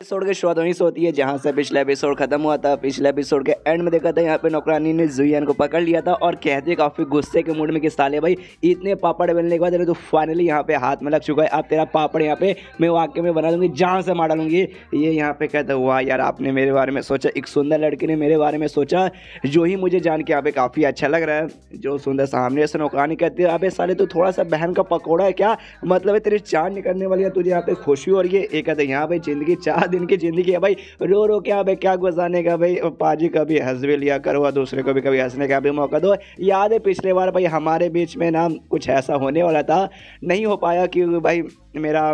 episode की शुरुआत वहीं से होती है जहां से पिछला एपिसोड खत्म हुआ था पिछले एपिसोड के एंड में देखा था यहाँ पे नौकरानी ने जुयान को पकड़ लिया था और कहते काफी गुस्से के मूड में कि साले भाई इतने पापड़ बनने के बाद तो फाइनली यहां पे हाथ में लग चुका है अब तेरा पापड़ यहाँ पे मैं वाक्य में बना दूंगी जहाँ से मार डालूंगी ये यहाँ पे कहता हुआ यार आपने मेरे बारे में सोचा एक सुंदर लड़की ने मेरे बारे में सोचा जो ही मुझे जान के यहाँ पे काफी अच्छा लग रहा है जो सुंदर सामने से नौकरानी कहती है अभी साले तो थोड़ा सा बहन का पकौड़ा है क्या मतलब है तेरी चांद निकलने वाली है तुझे यहाँ पे खुशी हो रही है एक कहते यहाँ पे जिंदगी चार बाद इनकी ज़िंदगी है भाई रो रो क्या भाई क्या गुजारने का भाई पाजी कभी हंस भी लिया करो और दूसरे को भी कभी हंसने का भी मौका दो याद है पिछले बार भाई हमारे बीच में ना कुछ ऐसा होने वाला था नहीं हो पाया कि भाई मेरा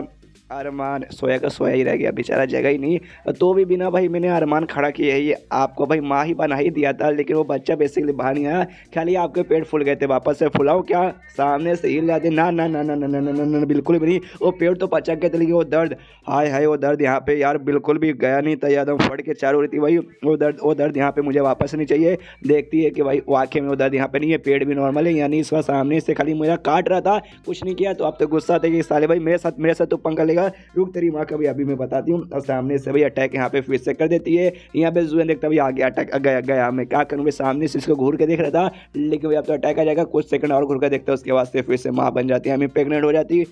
अरमान सोया का सोया ही रह गया बेचारा जगह ही नहीं तो भी बिना भाई मैंने अरमान खड़ा किया है ये आपको भाई माँ ही बना ही दिया था लेकिन वो बच्चा बेसिकली बाहर नहीं आया खाली आपके पेड़ फूल गए थे वापस से फुलाओ क्या सामने से हिल जाते ना ना ना ना ना ना ना ना ना बिल्कुल भी नहीं वो पेड़ तो पचक गए थे लेकिन वो दर्द हाय हाय वो दर्द यहाँ पे यार बिल्कुल भी गया नहीं था एकदम फट के चारों रही थी भाई वो दर्द वो दर्द यहाँ पे मुझे वापस नहीं चाहिए देखती है कि भाई वाक्य में वो दर्द यहाँ पे नहीं है पेड़ भी नॉर्मल है यानी इस सामने से खाली मेरा काट रहा था कुछ नहीं किया तो आप तो गुस्सा था कि साले भाई मेरे साथ मेरे साथ तो पंखा लेगा का रुक तरी वहाँ का भी अभी मैं बताती हूँ और सामने से भाई अटैक यहाँ पे फिर से कर देती है यहाँ पे जून देखता भाई आगे अटैक गया गया मैं क्या करूँ भाई सामने से इसको घूर के देख रहा था लेकिन भाई अब तो अटैक आ जाएगा कुछ सेकंड और घूर के देखता है उसके बाद से फिर से माँ बन जाती है हमें प्रेगनेंट हो जाती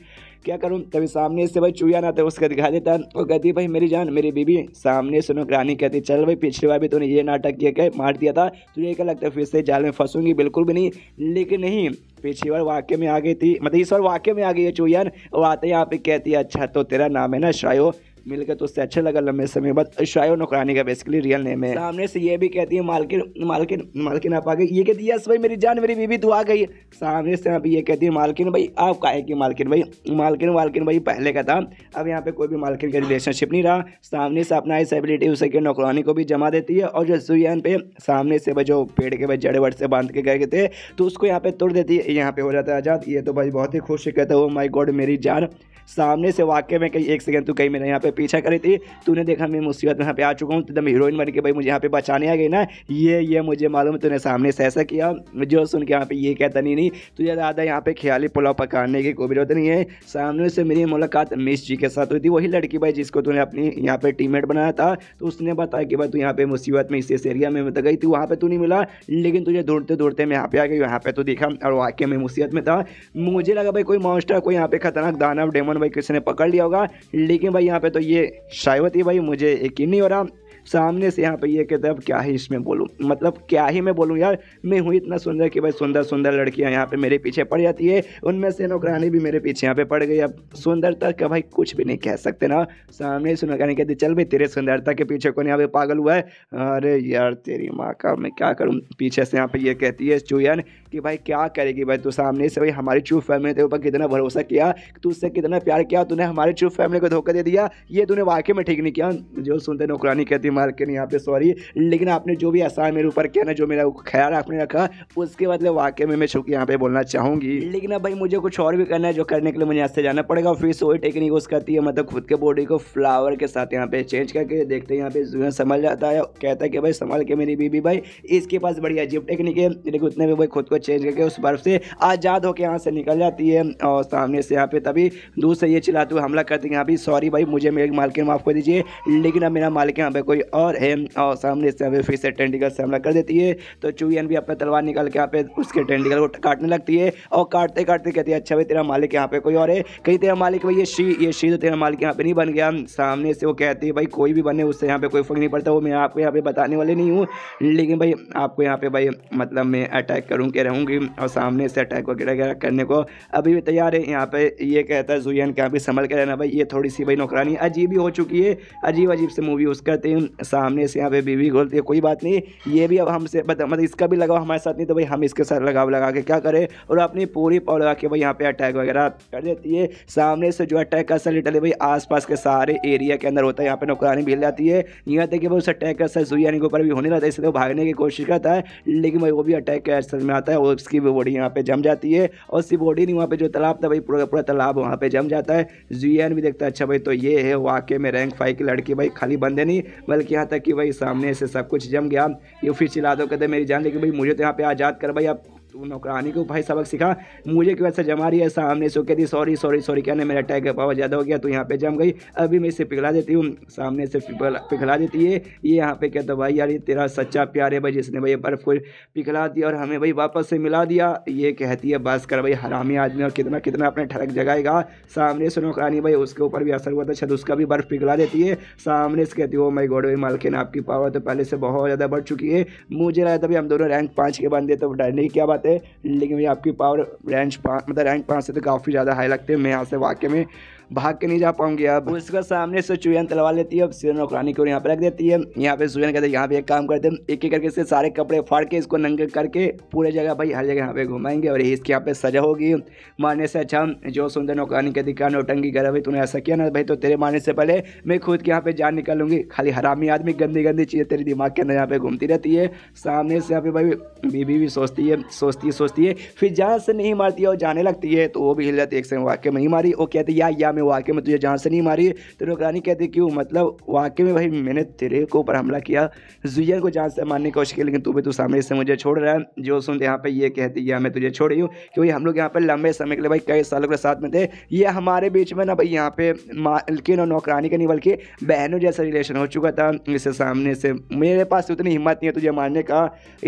क्या करूँ तभी सामने से भाई चूया ना था उसका दिखा देता वो कहती भाई मेरी जान मेरी बीबी सामने से रानी कहती चल भाई पिछली बार भी तूने ये नाटक किया मार दिया था तुझे क्या लगता है फिर से जाल में फंसूंगी बिल्कुल भी नहीं लेकिन नहीं पेशेवर वाक्य में आ गई थी मतलब इस बार वाक्य में आ गई है चुयन और आते यहाँ पे कहती है अच्छा तो तेरा नाम है ना श्रायो मिल गया तो उससे अच्छा लगा लंबे समय बाद शायो नौकरानी का बेसिकली रियल नेम है सामने से ये भी कहती है मालकिन मालकिन मालकिन आप आ गई ये कहती है यस भाई मेरी जान मेरी बीवी तो आ गई सामने से आप ये कहती है मालकिन भाई आप है कि मालकिन भाई मालकिन वालकिन भाई पहले का था अब यहाँ पे कोई भी मालकिन का रिलेशनशिप नहीं रहा सामने से अपना इस एबिलिटी उसे के नौकरानी को भी जमा देती है और जो सुन पे सामने से भाई जो पेड़ के भाई जड़े वड़ से बांध के गए थे तो उसको यहाँ पे तोड़ देती है यहाँ पे हो जाता है आजाद ये तो भाई बहुत ही खुश कहता है वो माई गॉड मेरी जान सामने से वाक्य में कहीं एक सेकंड तू कहीं मेरे यहाँ पे पीछा करी थी तूने देखा मैं मुसीबत में यहाँ पे आ चुका हूँ एकदम हीरोइन बन के भाई मुझे यहाँ पे बचाने आ गई ना ये ये मुझे मालूम है तूने सामने से ऐसा किया जो सुन के यहाँ पे ये कहता नहीं नहीं तुझे दादा यहाँ पे ख्याली पुलाव पकाने की कोई जरूरत नहीं है सामने से मेरी मुलाकात मिस जी के साथ हुई थी वही लड़की भाई जिसको तूने अपनी यहाँ पे मेट बनाया था तो उसने बताया कि भाई तू यहाँ पे मुसीबत में इस एरिया में गई थी वहाँ पे तू नहीं मिला लेकिन तुझे ढूंढते ढूंढते मैं यहाँ पे आ गई यहाँ पे तो देखा और वाकई में मुसीबत में था मुझे लगा भाई कोई मॉन्स्टर कोई यहाँ पे खतरनाक दानव डेमन भाई किसी ने पकड़ लिया होगा लेकिन भाई यहाँ पे तो ये शायद ही भाई मुझे यकीन नहीं हो रहा सामने से यहाँ पे ये कहते हैं अब क्या ही इसमें बोलूँ मतलब क्या ही मैं बोलूँ यार मैं हूँ इतना सुंदर कि भाई सुंदर सुंदर लड़कियाँ यहाँ पे मेरे पीछे पड़ जाती है उनमें से नौकरानी भी मेरे पीछे यहाँ पे पड़ गई अब सुंदरता का भाई कुछ भी नहीं कह सकते ना सामने से नौकरानी कहती चल भाई तेरे सुंदरता के पीछे कौन यहाँ पे पागल हुआ है अरे यार तेरी माँ का मैं क्या करूँ पीछे से यहाँ पे ये कहती है चूयन कि भाई क्या करेगी भाई तू सामने से भाई हमारी चूफ फैमिली तेरे ऊपर कितना भरोसा किया तू उससे कितना प्यार किया तूने हमारी चूफ फैमिली को धोखा दे दिया ये तूने वाकई में ठीक नहीं किया जो सुनते नौकरानी कहती थी मार्किन यहाँ पे सॉरी लेकिन आपने जो भी आसान मेरे ऊपर किया ना जो मेरा ख्याल आपने रखा उसके बदले वाकई में मैं छुक यहाँ पे बोलना चाहूंगी लेकिन अब भाई मुझे कुछ और भी करना है जो करने के लिए मुझे यहाँ से जाना पड़ेगा फिर सोई टेक्निक यूज़ करती है मतलब खुद के बॉडी को फ्लावर के साथ यहाँ पे चेंज करके देखते हैं यहाँ पे समझ जाता है कहता है कि भाई संभाल के मेरी बीबी भाई इसके पास बड़ी अजीब टेक्निक है लेकिन उतने भी भाई खुद को चेंज करके उस बर्फ से आज़ाद होकर यहाँ से निकल जाती है और सामने से यहाँ पे तभी दूर से ये चिल्लाते हुए हमला करते हैं यहाँ पे सॉरी भाई मुझे मेरे मालिक माफ़ कर दीजिए लेकिन अब मेरा मालिक यहाँ पे कोई कोई और है और सामने से अभी फिर से टेंडिकल से हमला कर देती है तो चूहियन भी अपना तलवार निकाल के यहाँ पे उसके टेंडिकल को काटने लगती है और काटते काटते कहती है अच्छा भाई तेरा मालिक यहाँ पे कोई और है कहीं तेरा मालिक भाई ये शी ये शी तो तेरा मालिक यहाँ पे नहीं बन गया सामने से वो कहती है भाई कोई भी बने उससे यहाँ पे कोई फर्क नहीं पड़ता वो मैं आपको यहाँ पे बताने वाले नहीं हूँ लेकिन भाई आपको यहाँ पे भाई मतलब मैं अटैक करूँ के रहूँगी और सामने से अटैक वगैरह करने को अभी भी तैयार है यहाँ पे ये कहता है जुयन के यहाँ पे संभल के रहना भाई ये थोड़ी सी भाई नौकरानी अजीब ही हो चुकी है अजीब अजीब से मूवी यूज़ करते हैं सामने से यहाँ पे बीवी खोलती है कोई बात नहीं ये भी अब हमसे मतलब, मतलब इसका भी लगाव हमारे साथ नहीं तो भाई हम इसके साथ लगाव लगा के क्या करें और अपनी पूरी पाव लगा के भाई यहाँ पे अटैक वगैरह कर देती है सामने से जो अटैक कर सर लिटल भाई आस के सारे एरिया के अंदर होता है यहाँ पे नौकरानी भी जाती है यहाँ तक कि भाई उस अटैक का सर सुई के ऊपर भी होने रहता है इसलिए वो भागने की कोशिश करता है लेकिन भाई वो भी अटैक के असर में आता है और उसकी भी बॉडी यहाँ पे जम जाती है और उसकी बॉडी नहीं वहाँ पे जो तालाब था भाई पूरा पूरा तालाब वहाँ पे जम जाता है जुयान भी देखता है अच्छा भाई तो ये है वाकई में रैंक फाइव की लड़की भाई खाली बंदे नहीं बल्कि यहाँ था कि वही सामने से सब कुछ जम गया ये फिर चिल्ला दो कहते मेरी जान लेकिन भाई मुझे तो यहाँ पे आज़ाद कर भाई आप नौकरानी को भाई सबक सिखा मुझे क्यों ऐसा जमा रही है सामने से कहती सॉरी सॉरी सॉरी कहने मेरा टैग का पावर ज़्यादा हो गया तो यहाँ पे जम गई अभी मैं इसे पिघला देती हूँ सामने से पिघला देती है ये यहाँ पे कहता भाई यार ये तेरा सच्चा प्यार है भाई जिसने भाई बर्फ़ को पिघला दिया और हमें भाई वापस से मिला दिया ये कहती है बस कर भाई हरामी आदमी और कितना कितना अपने ठड़क जगाएगा सामने से नौकरानी भाई उसके ऊपर भी असर हुआ था शायद उसका भी बर्फ़ पिघला देती है सामने से कहती है वो मई गोड़ो मालकिन आपकी पावर तो पहले से बहुत ज़्यादा बढ़ चुकी है मुझे लगा था भाई हम दोनों रैंक पाँच के बंदे तो डरने की क्या बात है लेकिन ये आपकी पावर रेंज पाँच मतलब रैंक पाँच से तो काफ़ी ज़्यादा हाई लगते हैं मैं यहाँ से वाकई में भाग के नहीं जा पाऊंगी अब उसका सामने से चुयन तलवा लेती है अब सुयन नौकरानी को यहाँ पे रख देती है यहाँ पे सुयन कहते हैं यहाँ पे एक काम करते हैं एक एक करके से सारे कपड़े फाड़ के इसको नंगे करके पूरे जगह भाई हर जगह यहाँ पे घुमाएंगे और इसके यहाँ पे सजा होगी मारने से अच्छा जो सुंदर नौकरानी के दिखा नौटंगी करा भाई तूने ऐसा किया ना भाई तो तेरे मारने से पहले मैं खुद के यहाँ पे जान निकालूंगी खाली हरामी आदमी गंदी गंदी चीज़ें तेरे दिमाग के अंदर यहाँ पे घूमती रहती है सामने से यहाँ पे भाई बीबी भी सोचती है सोचती है सोचती है फिर जहाँ से नहीं मारती है और जाने लगती है तो वो भी हिल जाती है एक समय वाक्य में नहीं मारी वो कहती या या आपने वाकई में तुझे जान से नहीं मारी तो रानी कहती क्यों मतलब वाकई में भाई मैंने तेरे को ऊपर हमला किया जुयन को जान से मारने की कोशिश की लेकिन तू भी तू तो सामने से मुझे छोड़ रहा है जो सुन यहाँ पर ये कहती है मैं तुझे छोड़ रही हूँ क्योंकि हम लोग यहाँ पर लंबे समय के लिए भाई कई सालों के साथ में थे ये हमारे बीच में ना भाई यहाँ पे मालकिन और नौकरानी का नहीं बल्कि बहनों जैसा रिलेशन हो चुका था इससे सामने से मेरे पास उतनी तो हिम्मत नहीं है तुझे मारने का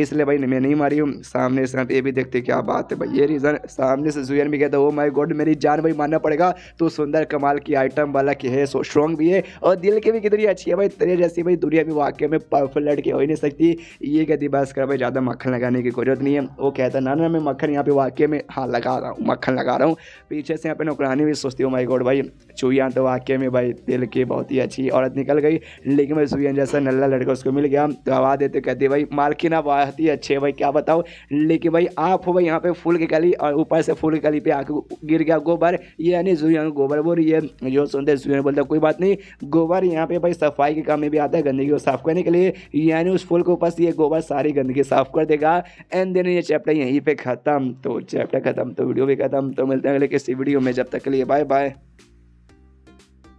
इसलिए भाई मैं नहीं मारी हूँ सामने से ये भी देखते क्या बात है भाई ये रीज़न सामने से जुयन भी कहता हूँ माई गॉड मेरी जान भाई मानना पड़ेगा तो सुंदर है कमाल की आइटम वाला की है सो स्ट्रॉन्ग भी है और दिल की भी कितनी अच्छी है भाई तेरे जैसी भाई दुनिया भी वाकई में पावरफुल लड़की हो ही नहीं सकती ये कहती बस कर भाई ज़्यादा मक्खन लगाने की जरूरत नहीं है वो कहता ना ना मैं मक्खन यहाँ पे वाकई में हाँ लगा रहा हूँ मक्खन लगा रहा हूँ पीछे से यहाँ पे नौकरानी भी सोचती हूँ माई गोड भाई चूहिया तो वाकई में भाई दिल की बहुत ही अच्छी औरत निकल गई लेकिन भाई चूहिया जैसा नल्ला लड़का उसको मिल गया तो आवाज़ देते कहती भाई मालकिन आप बहुत ही अच्छे भाई क्या बताओ लेकिन भाई आप हो भाई यहाँ पे फूल की कली और ऊपर से फूल की कली पे आके गिर गया गोबर ये यानी जूहिया गोबर वो और ये जो सुनते स्टूडेंट बोलता कोई बात नहीं गोबर यहाँ पे भाई सफाई के काम में भी आता है गंदगी को साफ करने के लिए यानी उस फूल के ऊपर ये गोबर सारी गंदगी साफ कर देगा एंड देन ये चैप्टर यहीं पर ख़त्म तो चैप्टर ख़त्म तो वीडियो भी ख़त्म तो मिलते हैं अगले किसी वीडियो में जब तक के लिए बाय बाय